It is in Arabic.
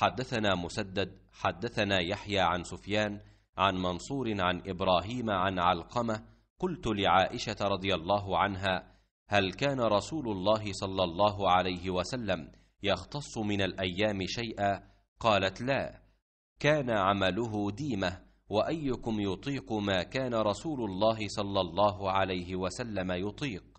حدثنا مسدد حدثنا يحيى عن سفيان عن منصور عن ابراهيم عن علقمه قلت لعائشه رضي الله عنها هل كان رسول الله صلى الله عليه وسلم يختص من الايام شيئا قالت لا كان عمله ديمه وايكم يطيق ما كان رسول الله صلى الله عليه وسلم يطيق